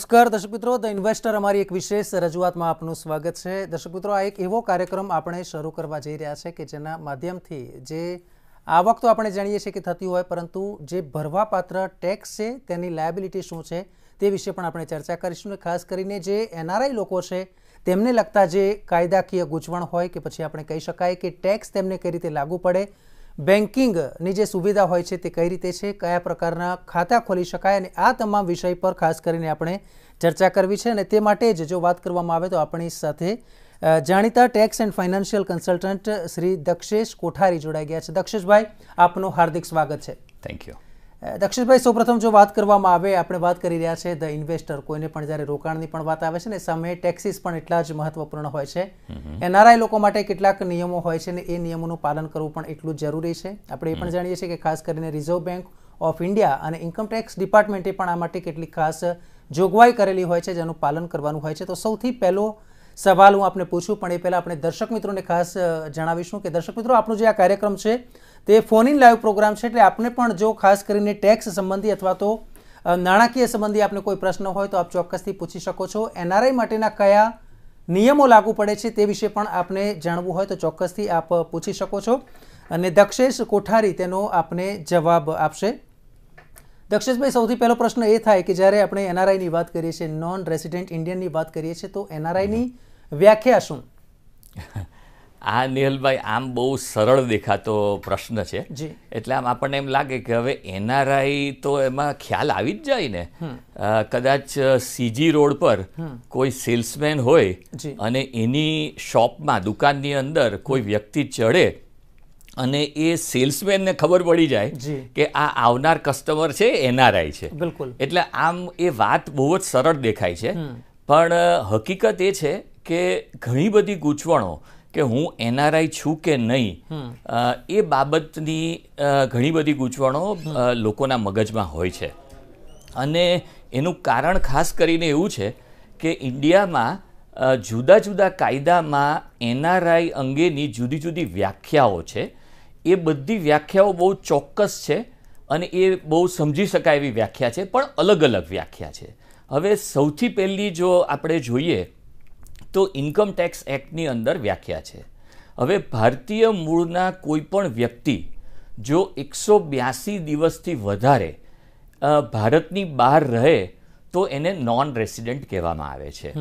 નમસ્કાર દર્શક મિત્રો ધ ઇન્વેસ્ટર અમારી એક વિશેષ રજૂઆતમાં આપનું સ્વાગત છે દર્શક મિત્રો આ એક એવો કાર્યક્રમ આપણે શરૂ કરવા જઈ રહ્યા છે કે જેના માધ્યમથી જે આવક તો આપણે જાણીએ છીએ કે થતી હોય પરંતુ જે ભરવાપાત્ર ટેક્સ છે તેની લાયબિલિટી શું છે તે વિશે પણ આપણે ચર્ચા કરીશું અને ખાસ કરીને જે એનઆરઆઈ લોકો છે તેમને લગતા જે કાયદાકીય ગૂંચવણ હોય કે પછી આપણે કહી શકાય કે ટેક્સ તેમને કઈ રીતે લાગુ પડે બેંકિંગની જે સુવિધા હોય છે તે કઈ રીતે છે કયા પ્રકારના ખાતા ખોલી શકાય અને આ તમામ વિષય પર ખાસ કરીને આપણે ચર્ચા કરવી છે અને તે માટે જ જો વાત કરવામાં આવે તો આપણી સાથે જાણીતા tax and financial consultant Shri Dakshesh Kothari જોડાઈ ગયા છે દક્ષેશભાઈ આપનું હાર્દિક સ્વાગત છે થેન્ક યુ દક્ષિણભાઈ સૌપ્રથમ જો વાત કરવામાં આવે આપણે વાત કરી રહ્યા છે ધ ઇન્વેસ્ટર કોઈને પણ જ્યારે રોકાણની પણ વાત આવે છે ને સામે ટેક્સીસ પણ એટલા જ મહત્વપૂર્ણ હોય છે એનઆરઆઈ લોકો માટે કેટલાક નિયમો હોય છે ને એ નિયમોનું પાલન કરવું પણ એટલું જ જરૂરી છે આપણે એ પણ જાણીએ છીએ કે ખાસ કરીને રિઝર્વ બેંક ઓફ ઇન્ડિયા અને ઇન્કમટેક્સ ડિપાર્ટમેન્ટે પણ આ માટે કેટલીક ખાસ જોગવાઈ કરેલી હોય છે જેનું પાલન કરવાનું હોય છે તો સૌથી પહેલો સવાલ હું આપને પૂછું પણ એ પહેલાં આપણે દર્શક મિત્રોને ખાસ જણાવીશું કે દર્શક મિત્રો આપણો જે આ કાર્યક્રમ છે તે ફોન ઇન લાઈવ પ્રોગ્રામ છે એટલે આપને પણ જો ખાસ કરીને ટેક્સ સંબંધી અથવા તો નાણાકીય સંબંધી આપને કોઈ પ્રશ્ન હોય તો આપ ચોક્કસથી પૂછી શકો છો એનઆરઆઈ માટેના કયા નિયમો લાગુ પડે છે તે વિશે પણ આપને જાણવું હોય તો ચોક્કસથી આપ પૂછી શકો છો અને દક્ષેશ કોઠારી તેનો આપને જવાબ આપશે દક્ષેશભાઈ સૌથી પહેલો પ્રશ્ન એ થાય કે જ્યારે આપણે એનઆરઆઈની વાત કરીએ છીએ નોન રેસિડેન્ટ ઇન્ડિયનની વાત કરીએ છીએ તો એનઆરઆઈની વ્યાખ્યા શું આ નિહલભાઈ આમ બહુ સરળ દેખાતો પ્રશ્ન છે એટલે આમ આપણને એમ લાગે કે હવે એનઆરઆઈ તો એમાં ખ્યાલ આવી જ જાય ને કદાચ સીજી રોડ પર કોઈ સેલ્સમેન હોય અને એની શોપમાં દુકાનની અંદર કોઈ વ્યક્તિ ચડે અને એ સેલ્સમેનને ખબર પડી જાય કે આ આવનાર કસ્ટમર છે એનઆરઆઈ છે બિલકુલ એટલે આમ એ વાત બહુ જ સરળ દેખાય છે પણ હકીકત એ છે કે ઘણી બધી ગૂંચવણો કે હું એનઆરઆઈ છું કે નહીં એ બાબતની ઘણી બધી ગૂંચવણો લોકોના મગજમાં હોય છે અને એનું કારણ ખાસ કરીને એવું છે કે ઇન્ડિયામાં જુદા જુદા કાયદામાં એનઆરઆઈ અંગેની જુદી જુદી વ્યાખ્યાઓ છે એ બધી વ્યાખ્યાઓ બહુ ચોક્કસ છે અને એ બહુ સમજી શકાય એવી વ્યાખ્યા છે પણ અલગ અલગ વ્યાખ્યા છે હવે સૌથી પહેલી જો આપણે જોઈએ તો ઇન્કમ ટેક્સ એક્ટની અંદર વ્યાખ્યા છે હવે ભારતીય મૂળના કોઈપણ વ્યક્તિ જો એકસો બ્યાસી દિવસથી વધારે ભારતની બહાર રહે તો એને નોન રેસિડેન્ટ કહેવામાં આવે છે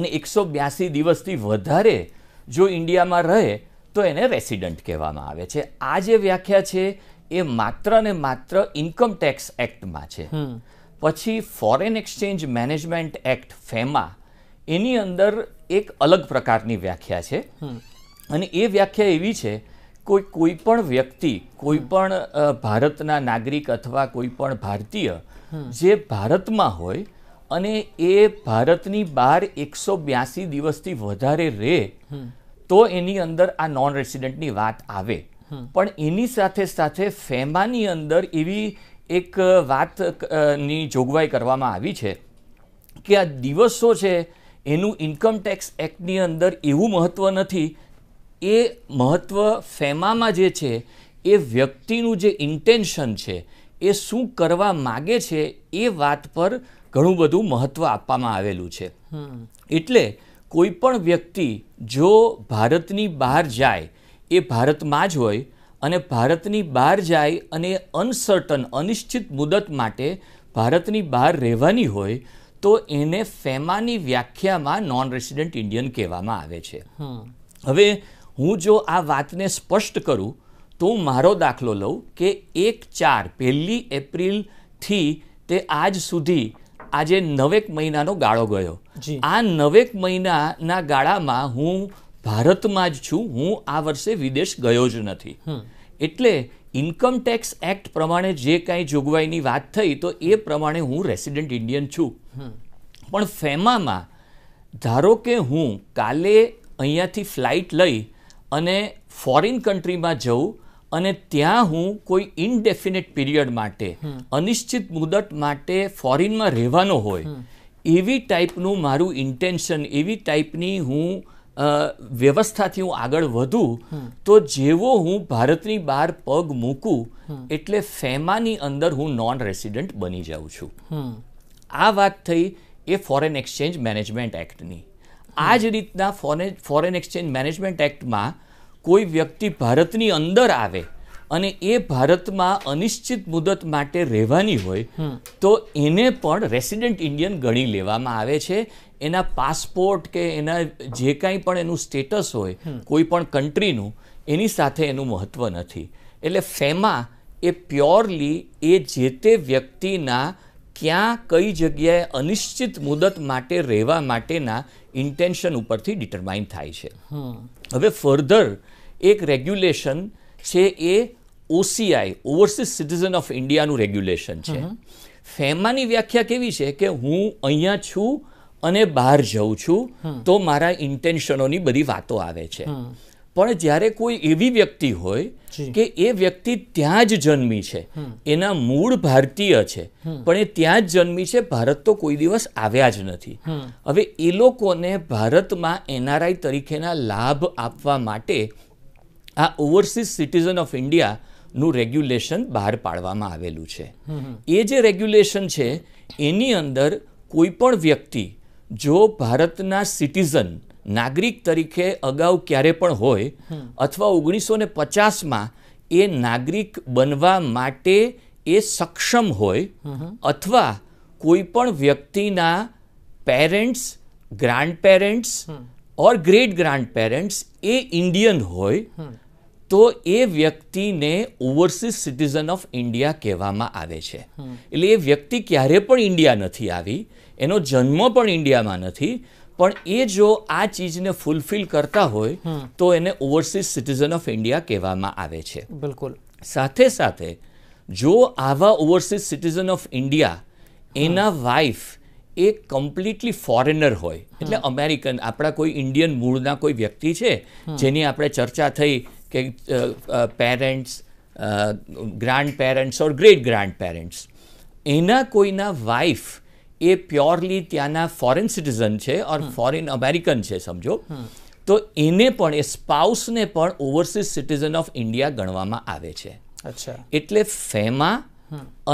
અને એકસો બ્યાસી દિવસથી વધારે જો ઇન્ડિયામાં રહે તો એને રેસિડન્ટ કહેવામાં આવે છે આ જે વ્યાખ્યા છે એ માત્ર ને માત્ર ઇન્કમ ટેક્સ એક્ટમાં છે પછી foreign exchange management act FEMA એની અંદર એક અલગ પ્રકારની વ્યાખ્યા છે અને એ વ્યાખ્યા એવી છે કોઈ કોઈ પણ વ્યક્તિ કોઈ પણ ભારતના નાગરિક અથવા કોઈ પણ ભારતીય જે ભારતમાં હોય અને એ ભારતની બહાર એકસો બ્યાસી દિવસથી વધારે રહે તો એની અંદર આ નોન રેસિડેન્ટની વાત આવે પણ એની સાથે સાથે ફેમાની અંદર એવી એક વાતની જોગવાઈ કરવામાં આવી છે કે આ દિવસો છે એનું ઇન્કમ ટેક્સ એક્ટની અંદર એવું મહત્ત્વ નથી એ મહત્ત્વ ફેમામાં જે છે એ વ્યક્તિનું જે ઇન્ટેન્શન છે એ શું કરવા માગે છે એ વાત પર ઘણું બધું મહત્ત્વ આપવામાં આવેલું છે એટલે કોઈ પણ વ્યક્તિ જો ભારતની બહાર જાય એ ભારતમાં જ હોય અને ભારતની બહાર જાય અને અનસર્ટન અનિશ્ચિત મુદત માટે ભારતની બહાર રહેવાની હોય તો એને ફેમાની વ્યાખ્યામાં નોન રેસિડેન્ટ ઇન્ડિયન કહેવામાં આવે છે હવે હું જો આ વાતને સ્પષ્ટ કરું તો હું મારો દાખલો લઉં કે એક ચાર પહેલી એપ્રિલથી તે આજ સુધી આજે નવેક મહિનાનો ગાળો ગયો આ નવેક મહિનાના ગાળામાં હું ભારતમાં જ છું હું આ વર્ષે વિદેશ ગયો જ નથી એટલે ઇન્કમ ટેક્સ એક્ટ પ્રમાણે જે કાંઈ જોગવાઈની વાત થઈ તો એ પ્રમાણે હું રેસિડેન્ટ ઇન્ડિયન છું પણ ફેમામાં ધારો કે હું કાલે અહીંયાથી ફ્લાઇટ લઈ અને ફોરિન કન્ટ્રીમાં જઉં અને ત્યાં હું કોઈ ઇનડેફિનેટ પિરિયડ માટે અનિશ્ચિત મુદત માટે ફોરિનમાં રહેવાનો હોય એવી ટાઈપનું મારું ઇન્ટેન્શન એવી ટાઈપની હું વ્યવસ્થાથી હું આગળ વધું તો જેવો હું ભારતની બહાર પગ મૂકું એટલે ફેમાની અંદર હું નોન રેસિડન્ટ બની જાઉં છું આ વાત થઈ એ ફોરેન એક્સચેન્જ મેનેજમેન્ટ એક્ટની આ જ રીતના ફોરેન ફોરેન એક્સચેન્જ મેનેજમેન્ટ એક્ટમાં કોઈ વ્યક્તિ ભારતની અંદર આવે અને એ ભારતમાં અનિશ્ચિત મુદત માટે રહેવાની હોય તો એને પણ રેસિડેન્ટ ઇન્ડિયન ગણી લેવામાં આવે છે એના પાસપોર્ટ કે એના જે કાંઈ પણ એનું સ્ટેટસ હોય કોઈ પણ કન્ટ્રીનું એની સાથે એનું મહત્ત્વ નથી એટલે ફેમા એ પ્યોરલી એ જે તે વ્યક્તિના ક્યાં કઈ જગ્યાએ અનિશ્ચિત મુદત માટે રહેવા માટેના ઇન્ટેન્શન ઉપરથી ડિટરમાઇન થાય છે હવે ફર્ધર એક રેગ્યુલેશન છે એ ઓસીઆઈ ઓવરસીઝ સિટીઝન ઓફ ઇન્ડિયાનું રેગ્યુલેશન છે ફેમાની વ્યાખ્યા કેવી છે કે હું અહીંયા છું અને બહાર જઉં છું તો મારા ઇન્ટેન્શનોની બધી વાતો આવે છે પણ જ્યારે કોઈ એવી વ્યક્તિ હોય કે એ વ્યક્તિ ત્યાં જ જન્મી છે એના મૂળ ભારતીય છે પણ એ ત્યાં જ જન્મી છે ભારત તો કોઈ દિવસ આવ્યા જ નથી હવે એ લોકોને ભારતમાં એનઆરઆઈ તરીકેના લાભ આપવા માટે આ ઓવરસીઝ સિટીઝન ઓફ ઇન્ડિયા નું રેગ્યુલેશન બહાર પાડવામાં આવેલું છે એ જે રેગ્યુલેશન છે એની અંદર કોઈ પણ વ્યક્તિ જો ભારતના સિટીઝન નાગરિક તરીકે અગાઉ ક્યારે પણ હોય અથવા ઓગણીસો ને પચાસમાં એ નાગરિક બનવા માટે એ સક્ષમ હોય અથવા કોઈ પણ વ્યક્તિના parents grandparents or great grandparents એ ઇન્ડિયન હોય તો એ વ્યક્તિને ઓવરસીઝ સિટીઝન ઓફ ઇન્ડિયા કહેવામાં આવે છે એટલે એ વ્યક્તિ ક્યારે પણ ઇન્ડિયા નથી આવી એનો જન્મ પણ ઇન્ડિયામાં નથી પણ એ જો આ ચીજને ફૂલફિલ કરતા હોય તો એને ઓવરસીઝ સિટીઝન ઓફ ઇન્ડિયા કહેવામાં આવે છે બિલકુલ સાથે સાથે જો આવા ઓવરસીઝ સિટીઝન ઓફ ઇન્ડિયા એના વાઇફ એ કમ્પ્લીટલી ફોરેનર હોય એટલે અમેરિકન આપણા કોઈ ઇન્ડિયન મૂળના કોઈ વ્યક્તિ છે જેની આપણે ચર્ચા થઈ કે parents grandparents or great grandparents એના કોઈના વાઇફ એ પ્યોરલી ત્યાંના ફોરેન સિટીઝન છે ઓર ફોરેન અમેરિકન છે સમજો તો એને પણ એ સ્પાઉસને પણ ઓવરસીઝ સિટીઝન ઓફ ઇન્ડિયા ગણવામાં આવે છે અચ્છા એટલે ફેમા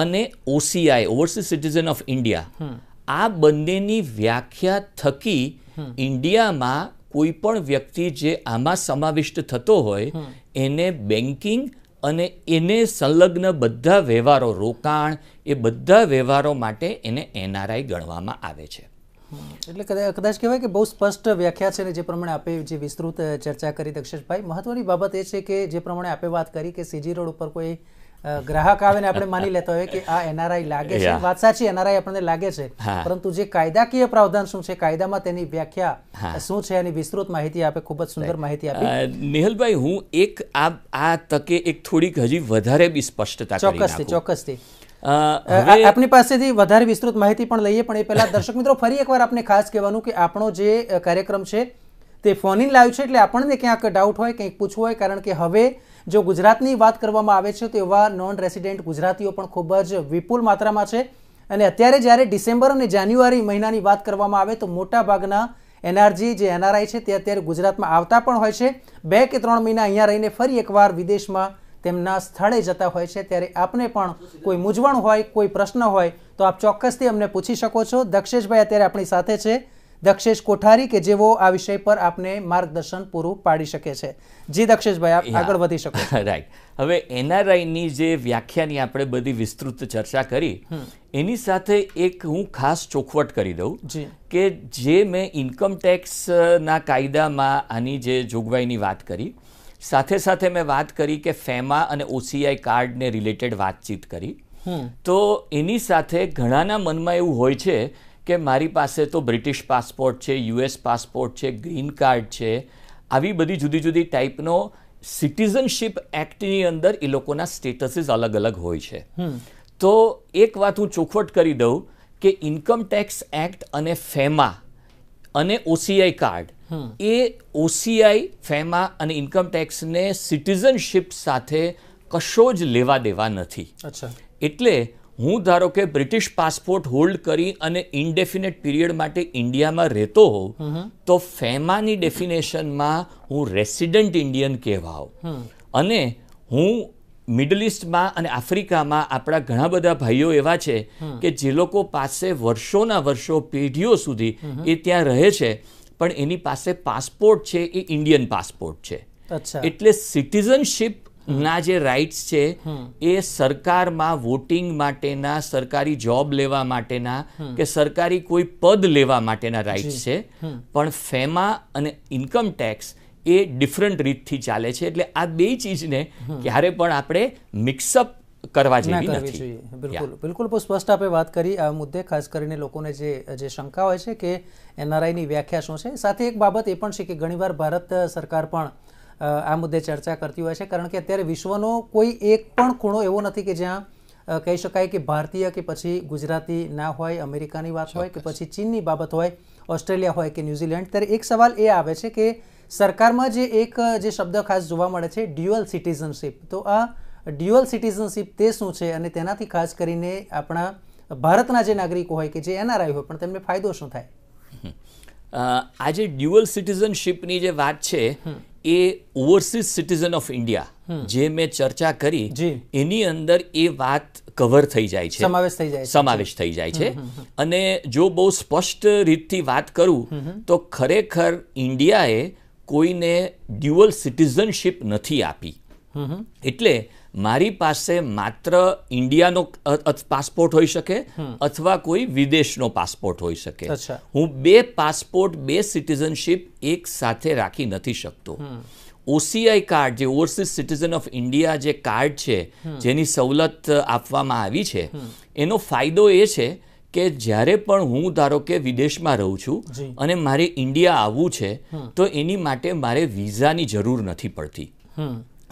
અને OCI overseas citizen of India આ બંનેની વ્યાખ્યા થકી ઇન્ડિયામાં કોઈ પણ વ્યક્તિ જે આમાં સમાવિષ્ટ થતો હોય એને બેન્કિંગ અને એને સંલગ્ન બધા વ્યવહારો રોકાણ એ બધા વ્યવહારો માટે એને એનઆરઆઈ ગણવામાં આવે છે એટલે કદાચ કહેવાય કે બહુ સ્પષ્ટ વ્યાખ્યા છે ને જે પ્રમાણે આપે જે વિસ્તૃત ચર્ચા કરી દક્ષેશભાઈ મહત્વની બાબત એ છે કે જે પ્રમાણે આપે વાત કરી કે સીજી રોડ ઉપર કોઈ ગ્રાહક આવે ને આપણે માની લેતા હોય કે આ એનઆરઆઈ લાગે છે વાત સાચી એનઆરઆઈ આપણને લાગે છે પરંતુ જે કાયદાકીય પ્રાવધાન શું છે કાયદામાં તેની વ્યાખ્યા શું છે એની વિસ્તૃત માહિતી આપે ખૂબ જ સુંદર માહિતી આપી નિહલભાઈ હું એક આ આ તકે એક થોડીક હજી વધારે બી સ્પષ્ટતા ચોક્કસથી ચોક્કસથી આપની પાસેથી વધારે વિસ્તૃત માહિતી પણ લઈએ પણ એ પહેલા દર્શક મિત્રો ફરી એકવાર આપને ખાસ કહેવાનું કે આપણો જે કાર્યક્રમ છે તે ફોન ઇન લાવ્યું છે એટલે આપણને ક્યાંક ડાઉટ હોય કંઈક પૂછવું હોય કારણ કે હવે જો ગુજરાતની વાત કરવામાં આવે છે તો એવા નોન રેસિડેન્ટ ગુજરાતીઓ પણ ખૂબ જ વિપુલ માત્રામાં છે અને અત્યારે જ્યારે ડિસેમ્બર અને જાન્યુઆરી મહિનાની વાત કરવામાં આવે તો મોટાભાગના એનઆરજી જે એનઆરઆઈ છે તે અત્યારે ગુજરાતમાં આવતા પણ હોય છે બે કે ત્રણ મહિના અહીંયા રહીને ફરી એકવાર વિદેશમાં તેમના સ્થળે જતા હોય છે ત્યારે આપને પણ કોઈ મૂંઝવણ હોય કોઈ પ્રશ્ન હોય તો આપ ચોક્કસથી અમને પૂછી શકો છો દક્ષેશભાઈ અત્યારે આપણી સાથે છે દક્ષેશ કોઠારી કે જેવો આ વિષય પર આપને માર્ગદર્શન પૂરું પાડી શકે છે જે દક્ષેશભાઈ આપ આગળ વધી શકો રાઈટ હવે એનઆરઆઈની જે વ્યાખ્યાની આપણે બધી વિસ્તૃત ચર્ચા કરી એની સાથે એક હું ખાસ ચોખવટ કરી દઉં કે જે મેં ઇન્કમ ટેક્સના કાયદામાં આની જે જોગવાઈની વાત કરી સાથે સાથે મેં વાત કરી કે ફેમા અને ઓસીઆઈ કાર્ડને રિલેટેડ વાતચીત કરી તો એની સાથે ઘણાના મનમાં એવું હોય છે કે મારી પાસે તો બ્રિટિશ પાસપોર્ટ છે યુએસ પાસપોર્ટ છે ગ્રીન કાર્ડ છે આવી બધી જુદી જુદી ટાઈપનો સિટીઝનશીપ એક્ટની અંદર એ લોકોના સ્ટેટસીસ અલગ અલગ હોય છે તો એક વાત હું ચોખવટ કરી દઉં કે ઇન્કમ ટેક્સ એક્ટ અને ફેમા અને ઓસીઆઈ કાર્ડ એ ઓસીઆઈ ફેમા અને ઇન્કમ ટેક્સને સિટીઝનશીપ સાથે કશો જ લેવા દેવા નથી એટલે હું ધારો કે બ્રિટિશ પાસપોર્ટ હોલ્ડ કરી અને ઇન્ડેફિનેટ પીરિયડ માટે ઇન્ડિયામાં રહેતો હોઉં તો ફેમાની ડેફિનેશનમાં હું રેસિડન્ટ ઇન્ડિયન કહેવાઉ અને હું મિડલ ઇસ્ટમાં અને આફ્રિકામાં આપણા ઘણા બધા ભાઈઓ એવા છે કે જે લોકો પાસે વર્ષોના વર્ષો પેઢીઓ સુધી એ ત્યાં રહે છે પણ એની પાસે પાસપોર્ટ છે એ ઇન્ડિયન પાસપોર્ટ છે એટલે સિટીઝનશીપ ના જે રાઇટ્સ છે એ સરકારમાં વોટિંગ માટેના સરકારી જોબ લેવા માટેના કે સરકારી કોઈ પદ લેવા માટેના રાઇટ્સ છે પણ ફેમા અને ઇન્કમ ટેક્સ એ ડિફરન્ટ રીતથી ચાલે છે એટલે આ બે ચીજને ક્યારે પણ આપણે મિક્સઅપ કરવા જેવી નથી બિલકુલ બિલકુલ બહુ સ્પષ્ટ આપે વાત કરી આ મુદ્દે ખાસ કરીને લોકોને જે જે શંકા હોય છે કે એનઆરઆઈની વ્યાખ્યા શું છે સાથે એક બાબત એ પણ છે કે ઘણીવાર ભારત સરકાર પણ આ મુદ્દે ચર્ચા કરતી હોય છે કારણ કે અત્યારે વિશ્વનો કોઈ એક પણ ખૂણો એવો નથી કે જ્યાં કહી શકાય કે ભારતીય કે પછી ગુજરાતી ના હોય અમેરિકાની વાત હોય કે પછી ચીનની બાબત હોય ઓસ્ટ્રેલિયા હોય કે ન્યૂઝીલેન્ડ ત્યારે એક સવાલ એ આવે છે કે સરકારમાં જે એક જે શબ્દ ખાસ જોવા મળે છે ડ્યુઅલ સિટીઝનશીપ તો આ ડ્યુઅલ સિટીઝનશીપ તે શું છે અને તેનાથી ખાસ કરીને આપણા ભારતના જે નાગરિકો હોય કે જે એનઆરઆઈ હોય પણ તેમને ફાયદો શું થાય આજે ડ્યુઅલ સિટીઝનશીપની જે વાત છે એ ઓવરસીઝ સિટીઝન ઓફ ઇન્ડિયા જે મેં ચર્ચા કરી એની અંદર એ વાત કવર થઈ જાય છે સમાવેશ થઈ જાય સમાવેશ થઈ જાય છે અને જો બહુ સ્પષ્ટ રીતથી વાત કરું તો ખરેખર ઇન્ડિયાએ કોઈને ડ્યુઅલ સિટીઝનશીપ નથી આપી એટલે મારી પાસે માત્ર ઇન્ડિયાનો પાસપોર્ટ હોઈ શકે અથવા કોઈ વિદેશનો પાસપોર્ટ હોઈ શકે હું બે પાસપોર્ટ બે સિટીઝનશીપ એક સાથે રાખી નથી શકતો ઓસીઆઈ કાર્ડ જે ઓવરસીઝ સિટીઝન ઓફ ઇન્ડિયા જે કાર્ડ છે જેની સવલત આપવામાં આવી છે એનો ફાયદો એ છે કે જ્યારે પણ હું ધારો કે વિદેશમાં રહું છું અને મારે ઇન્ડિયા આવવું છે તો એની માટે મારે વિઝાની જરૂર નથી પડતી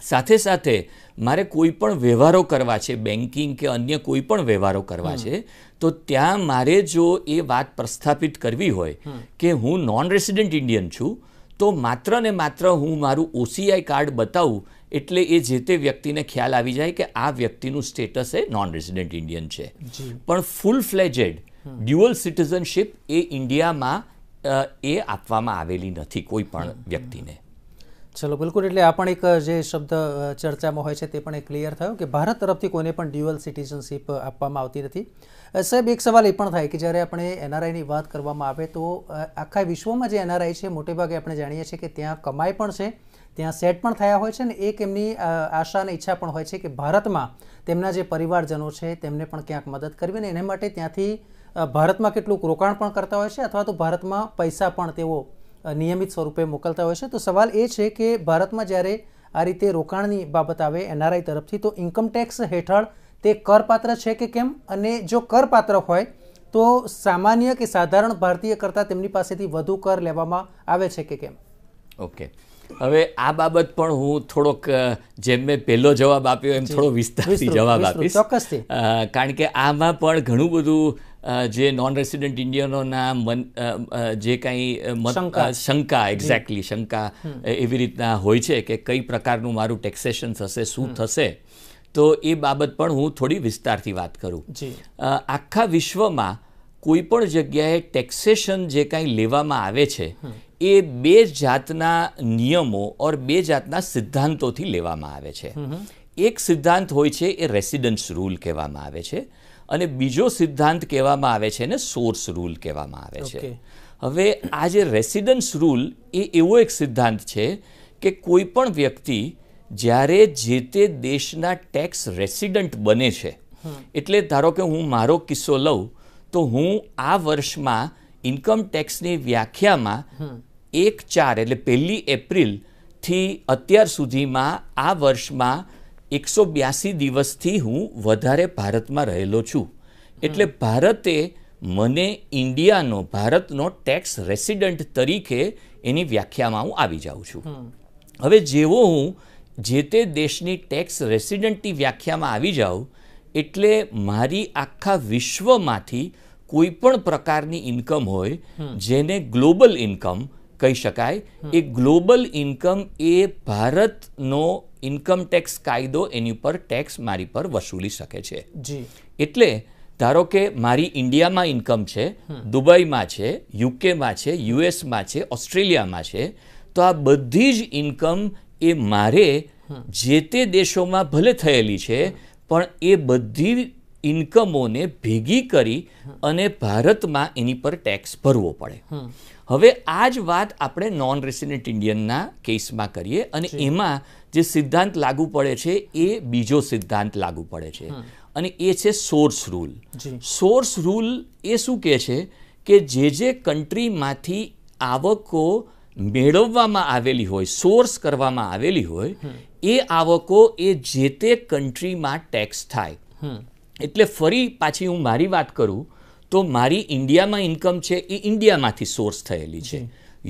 સાથે સાથે મારે કોઈ પણ વ્યવહારો કરવા છે બેન્કિંગ કે અન્ય કોઈ પણ વ્યવહારો કરવા છે તો ત્યાં મારે જો એ વાત પ્રસ્થાપિત કરવી હોય કે હું નોન રેસિડેન્ટ ઇન્ડિયન છું તો માત્ર ને માત્ર હું મારું ઓસીઆઈ કાર્ડ બતાવું એટલે એ જે તે વ્યક્તિને ખ્યાલ આવી જાય કે આ વ્યક્તિનું સ્ટેટસ એ નોન રેસિડેન્ટ ઇન્ડિયન છે પણ ફૂલ ફ્લેજેડ ડ્યુઅલ સિટીઝનશીપ એ ઇન્ડિયામાં એ આપવામાં આવેલી નથી કોઈ પણ વ્યક્તિને ચલો બિલકુલ એટલે આ પણ એક જે શબ્દ ચર્ચામાં હોય છે તે પણ એક ક્લિયર થયો કે ભારત તરફથી કોઈને પણ ડ્યુઅલ સિટીઝનશીપ આપવામાં આવતી નથી સાહેબ એક સવાલ એ પણ થાય કે જ્યારે આપણે એનઆરઆઈની વાત કરવામાં આવે તો આખા વિશ્વમાં જે એનઆરઆઈ છે મોટેભાગે આપણે જાણીએ છીએ કે ત્યાં કમાઈ પણ છે ત્યાં સેટ પણ થયા હોય છે ને એક એમની આશા અને ઈચ્છા પણ હોય છે કે ભારતમાં તેમના જે પરિવારજનો છે તેમને પણ ક્યાંક મદદ કરવી ને એને માટે ત્યાંથી ભારતમાં કેટલુંક રોકાણ પણ કરતા હોય છે અથવા તો ભારતમાં પૈસા પણ તેઓ નિયમિત સ્વરૂપે મોકલતા હોય છે તો સવાલ એ છે કે ભારતમાં જ્યારે આ રીતે રોકાણની બાબત આવે એનઆરઆઈ તરફથી તો ઇન્કમટેક્સ હેઠળ તે કરપાત્ર છે કે કેમ અને જો કરપાત્ર હોય તો સામાન્ય કે સાધારણ ભારતીય કરતાં તેમની પાસેથી વધુ કર લેવામાં આવે છે કે કેમ ઓકે હવે આ બાબત પણ હું થોડોક જેમ મેં પહેલો જવાબ આપ્યો એમ થોડો વિસ્તારથી જવાબ આપીશ ચોક્કસથી કારણ કે આમાં પણ ઘણું બધું જે નોન રેસિડેન્ટ ઇન્ડિયનોના મન જે કાંઈ શંકા એક્ઝેક્ટલી શંકા એવી રીતના હોય છે કે કઈ પ્રકારનું મારું ટેક્સેશન થશે શું થશે તો એ બાબત પણ હું થોડી વિસ્તારથી વાત કરું આખા વિશ્વમાં કોઈ પણ જગ્યાએ ટેક્સેશન જે કાંઈ લેવામાં આવે છે એ બે જાતના નિયમો ઓર બે જાતના સિદ્ધાંતોથી લેવામાં આવે છે એક સિદ્ધાંત હોય છે એ રેસિડન્સ રૂલ કહેવામાં આવે છે અને બીજો સિદ્ધાંત કહેવામાં આવે છે એને સોર્સ રૂલ કહેવામાં આવે છે હવે આ જે રેસિડન્સ રૂલ એ એવો એક સિદ્ધાંત છે કે કોઈ પણ વ્યક્તિ જ્યારે જે તે દેશના ટેક્સ રેસિડન્ટ બને છે એટલે ધારો કે હું મારો કિસ્સો લઉં તો હું આ વર્ષમાં ઇન્કમ ટેક્સની વ્યાખ્યામાં એક ચાર એટલે પહેલી એપ્રિલથી અત્યાર સુધીમાં આ વર્ષમાં એકસો બ્યાસી દિવસથી હું વધારે ભારતમાં રહેલો છું એટલે ભારતે મને ઇન્ડિયાનો ભારતનો ટેક્સ રેસિડન્ટ તરીકે એની વ્યાખ્યામાં હું આવી જાઉં છું હવે જેવો હું જે તે દેશની ટેક્સ રેસિડન્ટની વ્યાખ્યામાં આવી જાઉં એટલે મારી આખા વિશ્વમાંથી કોઈ પણ પ્રકારની ઇન્કમ હોય જેને ગ્લોબલ ઇન્કમ કહી શકાય એ ગ્લોબલ ઇન્કમ એ ભારતનો ઇન્કમ ટેક્સ કાયદો એની ઉપર ટેક્સ મારી પર વસૂલી શકે છે જી એટલે ધારો કે મારી ઇન્ડિયામાં ઇન્કમ છે દુબઈમાં છે યુકેમાં છે યુએસમાં છે ઓસ્ટ્રેલિયામાં છે તો આ બધી જ ઇન્કમ એ મારે જે તે દેશોમાં ભલે થયેલી છે પણ એ બધી ઇન્કમોને ભેગી કરી અને ભારતમાં એની પર ટેક્સ ભરવો પડે હવે આ જ વાત આપણે નોન રેસિડેન્ટ ઇન્ડિયનના કેસમાં કરીએ અને એમાં જે સિદ્ધાંત લાગુ પડે છે એ બીજો સિદ્ધાંત લાગુ પડે છે અને એ છે સોર્સ રૂલ સોર્સ રૂલ એ શું કહે છે કે જે જે કન્ટ્રીમાંથી આવકો મેળવવામાં આવેલી હોય સોર્સ કરવામાં આવેલી હોય એ આવકો એ જે તે કન્ટ્રીમાં ટેક્સ થાય એટલે ફરી પાછી હું મારી વાત કરું તો મારી ઇન્ડિયામાં ઇન્કમ છે એ ઇન્ડિયામાંથી સોર્સ થયેલી છે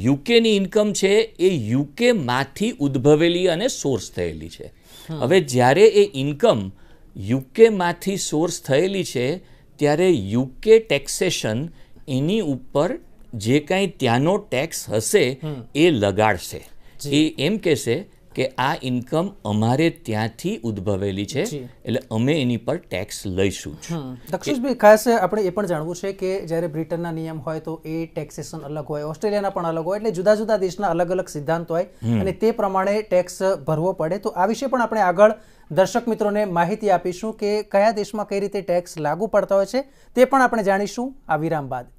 યુકેની ઇન્કમ છે એ યુકેમાંથી ઉદ્ભવેલી અને સોર્સ થયેલી છે હવે જ્યારે એ ઇન્કમ યુકેમાંથી સોર્સ થયેલી છે ત્યારે યુકે ટેક્સેશન એની ઉપર જે કાંઈ ત્યાંનો ટેક્સ હશે એ લગાડશે એ એમ કહેશે કે આ ઇન્કમ અમારે ત્યાંથી ઉદ્ભવેલી છે એટલે અમે એની પર ટેક્સ લઈશું દક્ષેશભાઈ ખાસ આપણે એ પણ જાણવું છે કે જ્યારે બ્રિટનના નિયમ હોય તો એ ટેક્સેશન અલગ હોય ઓસ્ટ્રેલિયાના પણ અલગ હોય એટલે જુદા જુદા દેશના અલગ અલગ સિદ્ધાંત હોય અને તે પ્રમાણે ટેક્સ ભરવો પડે તો આ વિશે પણ આપણે આગળ દર્શક મિત્રોને માહિતી આપીશું કે કયા દેશમાં કઈ રીતે ટેક્સ લાગુ પડતા હોય છે તે પણ આપણે જાણીશું આ વિરામ બાદ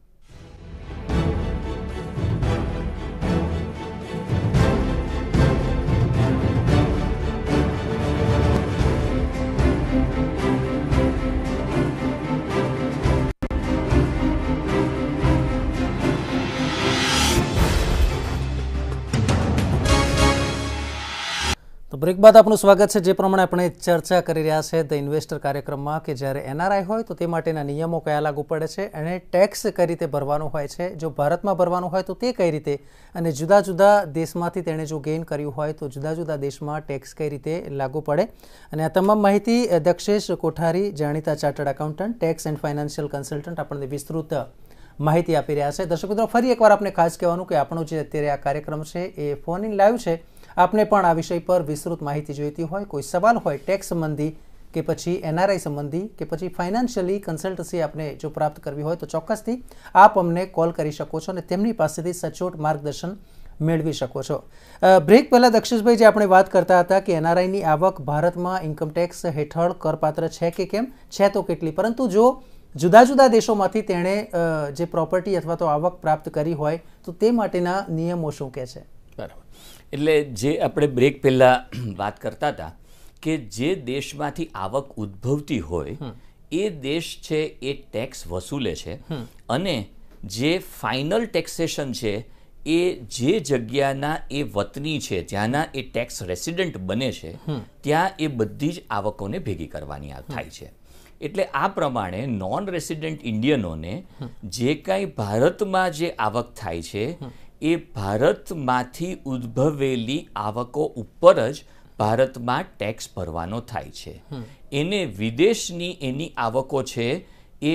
તો બ્રેક બાદ આપણું સ્વાગત છે જે પ્રમાણે આપણે ચર્ચા કરી રહ્યા છે ધ ઇન્વેસ્ટર કાર્યક્રમમાં કે જ્યારે એનઆરઆઈ હોય તો તે માટેના નિયમો કયા લાગુ પડે છે અને ટેક્સ કઈ રીતે ભરવાનો હોય છે જો ભારતમાં ભરવાનું હોય તો તે કઈ રીતે અને જુદા જુદા દેશમાંથી તેણે જો ગેઇન કર્યું હોય તો જુદા જુદા દેશમાં ટેક્સ કઈ રીતે લાગુ પડે અને આ તમામ માહિતી દક્ષેશ કોઠારી જાણીતા chartered accountant tax and financial consultant આપણને વિસ્તૃત માહિતી આપી રહ્યા છે દર્શક મિત્રો ફરી એકવાર આપણે ખાસ કહેવાનું કે આપણો જે અત્યારે આ કાર્યક્રમ છે એ ફોન ઇન લાઈવ છે આપને પણ આ વિષય પર વિસ્તૃત માહિતી જોઈતી હોય કોઈ સવાલ હોય ટેક્સ સંબંધી કે પછી એનઆરઆઈ સંબંધી કે પછી ફાઇનાન્શિયલી કન્સલ્ટન્સી આપને જો પ્રાપ્ત કરવી હોય તો ચોક્કસથી આપ અમને કોલ કરી શકો છો અને તેમની પાસેથી સચોટ માર્ગદર્શન મેળવી શકો છો બ્રેક પહેલાં દક્ષેશભાઈ જે આપણે વાત કરતા હતા કે એનઆરઆઈની આવક ભારતમાં ઇન્કમટેક્સ હેઠળ કરપાત્ર છે કે કેમ છે તો કેટલી પરંતુ જો જુદા જુદા દેશોમાંથી તેણે જે પ્રોપર્ટી અથવા તો આવક પ્રાપ્ત કરી હોય તો તે માટેના નિયમો શું કહે છે એટલે જે આપણે બ્રેક પહેલાં વાત કરતા હતા કે જે દેશમાંથી આવક ઉદ્ભવતી હોય એ દેશ છે એ ટેક્સ વસૂલે છે અને જે ફાઇનલ ટેક્સેશન છે એ જે જગ્યાના એ વતની છે જ્યાંના એ ટેક્સ રેસિડેન્ટ બને છે ત્યાં એ બધી જ આવકોને ભેગી કરવાની થાય છે એટલે આ પ્રમાણે નોન રેસિડન્ટ ઇન્ડિયનોને જે કાંઈ ભારતમાં જે આવક થાય છે એ ભારતમાંથી ઉદ્ભવેલી આવકો ઉપર જ ભારતમાં ટેક્સ ભરવાનો થાય છે એને વિદેશની એની આવકો છે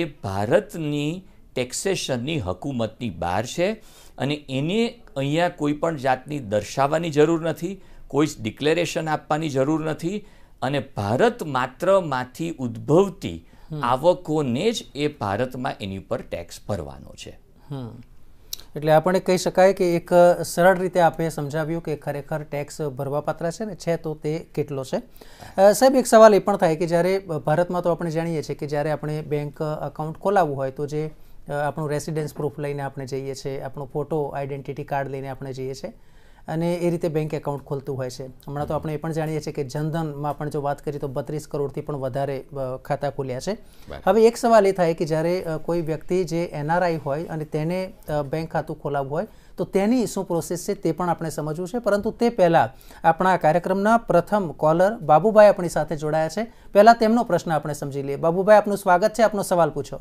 એ ભારતની ટેક્સેશનની હકુમતની બહાર છે અને એને અહીંયા કોઈ પણ જાતની દર્શાવવાની જરૂર નથી કોઈ ડિક્લેરેશન આપવાની જરૂર નથી અને ભારત માત્રમાંથી ઉદ્ભવતી આવકોને જ એ ભારતમાં એની ઉપર ટેક્સ ભરવાનો છે એટલે આપણે કહી શકાય કે એક સરળ રીતે આપે સમજાવ્યું કે ખરેખર ટેક્સ ભરવાપાત્ર છે ને છે તો તે કેટલો છે સાહેબ એક સવાલ એ પણ થાય કે જ્યારે ભારતમાં તો આપણે જાણીએ છીએ કે જ્યારે આપણે બેંક અકાઉન્ટ ખોલાવવું હોય તો જે આપણું રેસિડેન્સ પ્રૂફ લઈને આપણે જઈએ છીએ આપણો ફોટો આઈડેન્ટિટી કાર્ડ લઈને આપણે જઈએ છીએ અને એ રીતે બેંક એકાઉન્ટ ખોલતું હોય છે હમણાં તો આપણે એ પણ જાણીએ છીએ કે જનધનમાં પણ જો વાત કરીએ તો બત્રીસ કરોડથી પણ વધારે ખાતા ખોલ્યા છે હવે એક સવાલ એ થાય કે જ્યારે કોઈ વ્યક્તિ જે એનઆરઆઈ હોય અને તેને બેંક ખાતું ખોલાવવું હોય તો તેની શું પ્રોસેસ છે તે પણ આપણે સમજવું છે પરંતુ તે પહેલાં આપણા કાર્યક્રમના પ્રથમ કોલર બાબુભાઈ આપણી સાથે જોડાયા છે પહેલાં તેમનો પ્રશ્ન આપણે સમજી લઈએ બાબુભાઈ આપનું સ્વાગત છે આપનો સવાલ પૂછો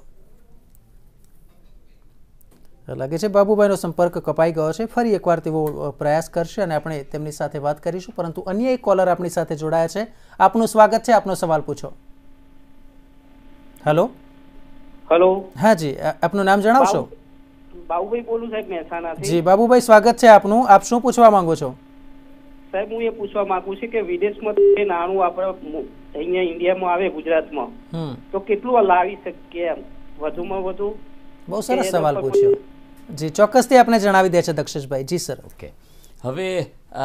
લાગે છે બાબુભાઈનો સંપર્ક કપાઈ ગયો છે ફરી એકવાર તેઓ પ્રયાસ કરશે અને આપણે તેમની સાથે વાત કરીશું પરંતુ અન્ય એક કોલર આપણી સાથે જોડાયા છે આપનું સ્વાગત છે આપનો સવાલ પૂછો હેલો હેલો હા જી આપનું નામ જણાવશો બાબુભાઈ બોલું સાહેબ મહેસાણાથી જી બાબુભાઈ સ્વાગત છે આપનું આપ શું પૂછવા માંગો છો સાહેબ હું એ પૂછવા માંગુ છું કે વિદેશમાં નાણું આપણે અહીંયા ઇન્ડિયામાં આવે ગુજરાતમાં તો કેટલું લાવી શકીએ એમ વધુમાં વધુ બહુ સરસ સવાલ પૂછ્યો જી ચોક્કસથી આપણે જણાવી દે છે દક્ષેશભાઈ જી સર ઓકે હવે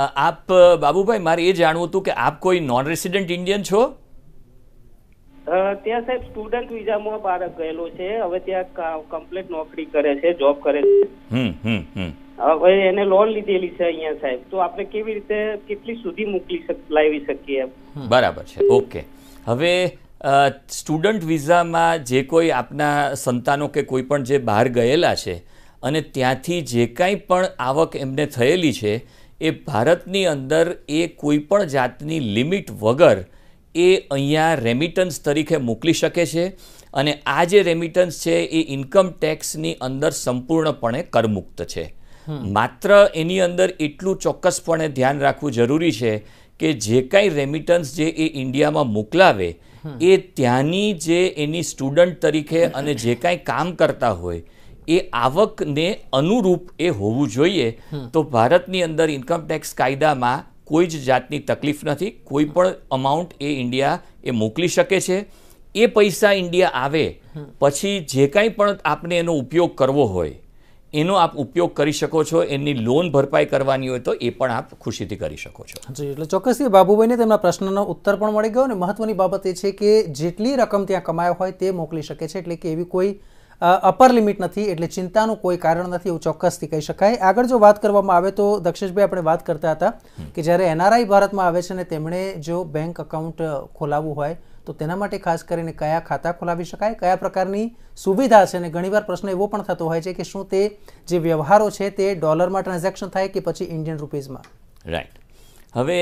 આપ બાબુભાઈ મારે એ જાણવું હતું કે આપ કોઈ નોન રેસિડેન્ટ ઇન્ડિયન છો ત્યાં સાહેબ સ્ટુડન્ટ વિઝામાં બાળક ગયેલો છે હવે ત્યાં કમ્પ્લીટ નોકરી કરે છે જોબ કરે છે હવે એને લોન લીધેલી છે અહીંયા સાહેબ તો આપણે કેવી રીતે કેટલી સુધી મોકલી લાવી શકીએ બરાબર છે ઓકે હવે સ્ટુડન્ટ વિઝામાં જે કોઈ આપના સંતાનો કે કોઈ પણ જે બહાર ગયેલા છે અને ત્યાંથી જે કાંઈ પણ આવક એમને થયેલી છે એ ભારતની અંદર એ કોઈપણ જાતની લિમિટ વગર એ અહીંયા રેમિટન્સ તરીકે મોકલી શકે છે અને આ જે રેમિટન્સ છે એ ઇન્કમ ટેક્સની અંદર સંપૂર્ણપણે કરમુક્ત છે માત્ર એની અંદર એટલું ચોક્કસપણે ધ્યાન રાખવું જરૂરી છે કે જે કાંઈ રેમિટન્સ જે એ ઇન્ડિયામાં મોકલાવે એ ત્યાંની જે એની સ્ટુડન્ટ તરીકે અને જે કાંઈ કામ કરતા હોય એ આવકને અનુરૂપ એ હોવું જોઈએ તો ભારતની અંદર ઇન્કમ ટેક્સ કાયદામાં કોઈ જ જાતની તકલીફ નથી કોઈ પણ અમાઉન્ટ એ ઇન્ડિયા એ મોકલી શકે છે એ પૈસા ઇન્ડિયા આવે પછી જે કાંઈ પણ આપણે એનો ઉપયોગ કરવો હોય એનો આપ ઉપયોગ કરી શકો છો એની લોન ભરપાઈ કરવાની હોય તો એ પણ આપ ખુશીથી કરી શકો છો જી એટલે ચોક્કસથી બાબુભાઈને તેમના પ્રશ્નનો ઉત્તર પણ મળી ગયો અને મહત્વની બાબત એ છે કે જેટલી રકમ ત્યાં કમાયો હોય તે મોકલી શકે છે એટલે કે એવી કોઈ અપર લિમિટ નથી એટલે ચિંતાનું કોઈ કારણ નથી એવું ચોક્કસથી કહી શકાય આગળ જો વાત કરવામાં આવે તો દક્ષેશભાઈ આપણે વાત કરતા હતા કે જ્યારે એનઆરઆઈ ભારતમાં આવે છે ને તેમણે જો બેંક એકાઉન્ટ ખોલાવવું હોય તો તેના માટે ખાસ કરીને કયા ખાતા ખોલાવી શકાય કયા પ્રકારની સુવિધા છે અને ઘણીવાર પ્રશ્ન એવો પણ થતો હોય છે કે શું તે જે વ્યવહારો છે તે ડોલરમાં ટ્રાન્ઝેક્શન થાય કે પછી ઇન્ડિયન રૂપીઝમાં રાઈટ હવે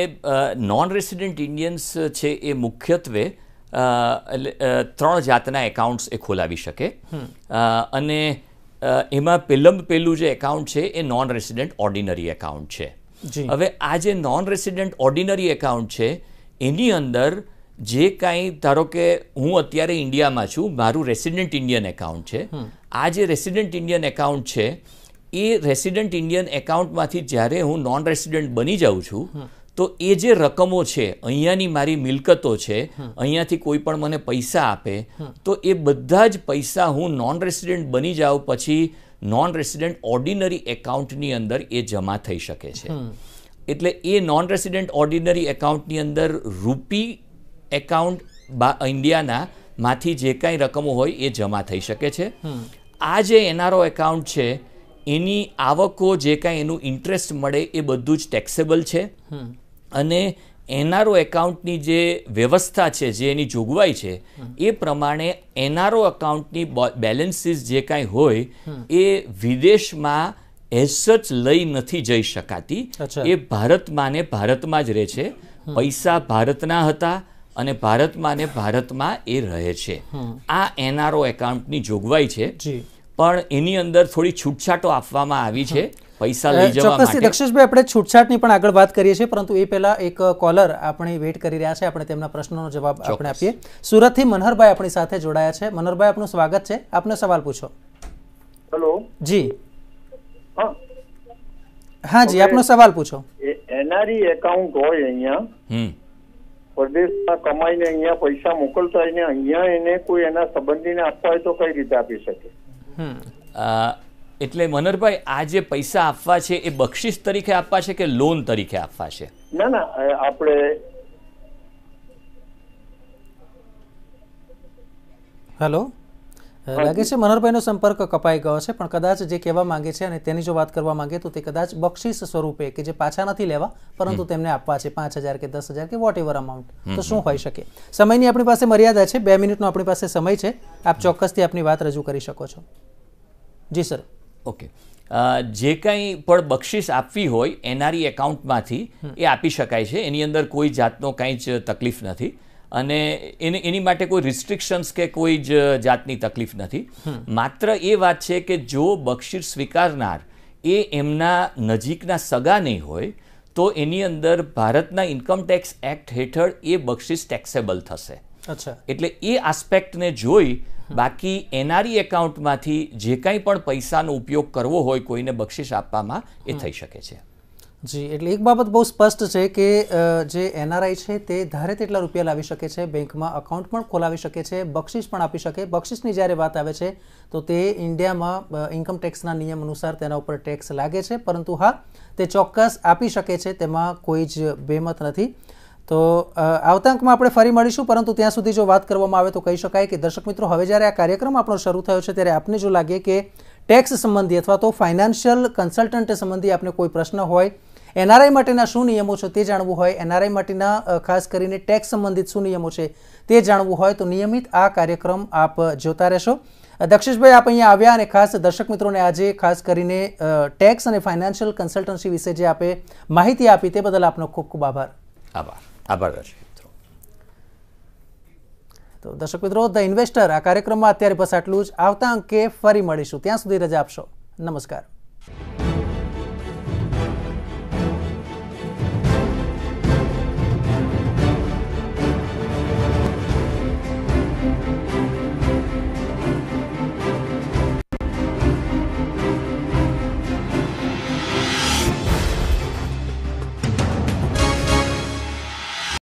નોન રેસિડેન્ટ ઇન્ડિયન્સ છે એ મુખ્યત્વે એટલે ત્રણ જાતના એકાઉન્ટ્સ એ ખોલાવી શકે અને એમાં પહેલાં પહેલું જે એકાઉન્ટ છે એ નોન રેસિડેન્ટ ઓર્ડિનરી એકાઉન્ટ છે હવે આ જે નોન રેસિડેન્ટ ઓર્ડિનરી એકાઉન્ટ છે એની અંદર જે કાંઈ ધારો કે હું અત્યારે ઇન્ડિયામાં છું મારું રેસિડેન્ટ ઇન્ડિયન એકાઉન્ટ છે આ જે રેસિડેન્ટ ઇન્ડિયન એકાઉન્ટ છે એ રેસિડેન્ટ ઇન્ડિયન એકાઉન્ટમાંથી જ્યારે હું નોન રેસિડન્ટ બની જાઉં છું તો એ જે રકમો છે અહીંયાની મારી મિલકતો છે અહીંયાથી કોઈ પણ મને પૈસા આપે તો એ બધા જ પૈસા હું નોન રેસિડેન્ટ બની જાઉં પછી નોન રેસિડેન્ટ ઓર્ડિનરી એકાઉન્ટની અંદર એ જમા થઈ શકે છે એટલે એ નોન રેસિડેન્ટ ઓર્ડિનરી એકાઉન્ટની અંદર રૂપી એકાઉન્ટ ઇન્ડિયાના માંથી જે કાંઈ રકમો હોય એ જમા થઈ શકે છે આ જે એનઆરઓ એકાઉન્ટ છે એની આવકો જે કાંઈ એનું ઇન્ટરેસ્ટ મળે એ બધું જ ટેક્સેબલ છે અને એનઆરઓ એકાઉન્ટની જે વ્યવસ્થા છે જે એની જોગવાઈ છે એ પ્રમાણે એનઆરઓ એકાઉન્ટની બેલેન્સીસ જે કાંઈ હોય એ વિદેશમાં એસચ લઈ નથી જઈ શકાતી એ ભારતમાં ને ભારતમાં જ રહે છે પૈસા ભારતના હતા અને ભારતમાં ને ભારતમાં એ રહે છે આ એનઆરઓ એકાઉન્ટની જોગવાઈ છે પણ એની અંદર થોડી છૂટછાટો આપવામાં આવી છે પૈસા લઈ જવા માટે દક્ષેશભાઈ આપણે છૂટછાટની પણ આગળ વાત કરીએ છીએ પરંતુ એ પહેલા એક કોલર આપણે વેઇટ કરી રહ્યા છે આપણે તેમના પ્રશ્નોનો જવાબ આપણે આપીએ સુરતથી મનહરભાઈ આપણી સાથે જોડાયા છે મનહરભાઈ આપનું સ્વાગત છે આપનો સવાલ પૂછો હેલો જી હા જી આપનો સવાલ પૂછો એનઆરઈ એકાઉન્ટ હોય અહીંયા પરદેશમાં કમાઈને અહીંયા પૈસા મોકલતા એને અહીંયા એને કોઈ એના સંબંધીને આપવા હોય તો કઈ રીતે આપી શકે એટલે મનોહરભાઈ આ જે પૈસા આપવા છે એ બક્ષિસ તરીકે આપવા છે કે લોન તરીકે આપવા છે ના ના આપણે હેલો લાગે છે મનોહરભાઈનો સંપર્ક કપાઈ ગયો છે પણ કદાચ જે કહેવા માંગે છે અને તેની જો વાત કરવા માંગે તો તે કદાચ બક્ષિસ સ્વરૂપે કે જે પાછા નથી લેવા પરંતુ તેમને આપવા છે પાંચ હજાર કે દસ હજાર કે વોટ એવર અમાઉન્ટ તો શું હોઈ શકે સમયની આપણી પાસે મર્યાદા છે બે મિનિટનો આપણી પાસે સમય છે આપ ચોક્કસથી આપની વાત રજૂ કરી શકો છો જી સર ઓકે જે કંઈ પણ બક્ષિસ આપવી હોય એનઆરઈ એકાઉન્ટમાંથી એ આપી શકાય છે એની અંદર કોઈ જાતનો કાંઈ જ તકલીફ નથી અને એની એની માટે કોઈ રિસ્ટ્રિક્શન્સ કે કોઈ જ જાતની તકલીફ નથી માત્ર એ વાત છે કે જો બક્ષિસ સ્વીકારનાર એ એમના નજીકના સગા નહીં હોય તો એની અંદર ભારતના ઇન્કમ ટેક્સ એક્ટ હેઠળ એ બક્ષિસ ટેક્સેબલ થશે અચ્છા એટલે એ આસ્પેક્ટને જોઈ બાકી એનઆરઈ એકાઉન્ટમાંથી જે કાંઈ પણ પૈસાનો ઉપયોગ કરવો હોય કોઈને બક્ષિસ આપવામાં એ થઈ શકે છે જી એટલે એક બાબત બહુ સ્પષ્ટ છે કે જે એનઆરઆઈ છે તે ધારે તેટલા રૂપિયા લાવી શકે છે બેંકમાં અકાઉન્ટ પણ ખોલાવી શકે છે બક્ષિસ પણ આપી શકે બક્ષિસની જ્યારે વાત આવે છે તો તે ઇન્ડિયામાં ઇન્કમ ટેક્સના નિયમ અનુસાર તેના ઉપર ટેક્સ લાગે છે પરંતુ હા તે ચોક્કસ આપી શકે છે તેમાં કોઈ જ બેમત નથી તો આવતા અંકમાં આપણે ફરી મળીશું પરંતુ ત્યાં સુધી જો વાત કરવામાં આવે તો કહી શકાય કે દર્શક મિત્રો હવે જ્યારે આ કાર્યક્રમ આપણો શરૂ થયો છે ત્યારે આપને જો લાગે કે ટેક્સ સંબંધી અથવા તો ફાઇનાન્શિયલ કન્સલ્ટન્ટ સંબંધી આપને કોઈ પ્રશ્ન હોય એનઆરઆઈ માટેના શું નિયમો છે તે જાણવું હોય એનઆરઆઈ માટેના ખાસ કરીને ટેક્સ સંબંધિત શું નિયમો છે તે જાણવું હોય તો નિયમિત આ કાર્યક્રમ આપ જોતા રહેશો દક્ષેશભાઈ આપ અહીંયા આવ્યા અને ખાસ દર્શક મિત્રોને આજે ખાસ કરીને ટેક્સ અને ફાઇનાન્શિયલ કન્સલ્ટન્સી વિશે જે આપે માહિતી આપી તે બદલ આપનો ખૂબ ખૂબ આભાર આભાર આભાર દર્શક તો દર્શક મિત્રો ધ ઇન્વેસ્ટર આ કાર્યક્રમમાં અત્યારે બસ આટલું જ આવતા અંકે ફરી મળીશું ત્યાં સુધી રજા આપશો નમસ્કાર